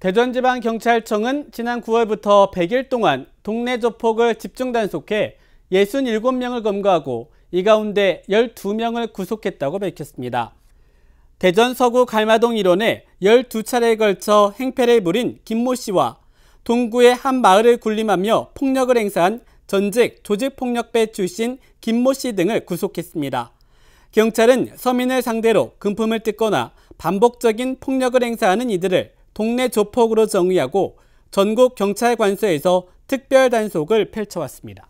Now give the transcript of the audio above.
대전지방경찰청은 지난 9월부터 100일 동안 동네 조폭을 집중 단속해 67명을 검거하고 이 가운데 12명을 구속했다고 밝혔습니다. 대전 서구 갈마동 일원에 12차례에 걸쳐 행패를 부린 김모 씨와 동구의 한 마을을 군림하며 폭력을 행사한 전직 조직폭력배 출신 김모 씨 등을 구속했습니다. 경찰은 서민을 상대로 금품을 뜯거나 반복적인 폭력을 행사하는 이들을 동네 조폭으로 정의하고 전국 경찰관서에서 특별 단속을 펼쳐왔습니다.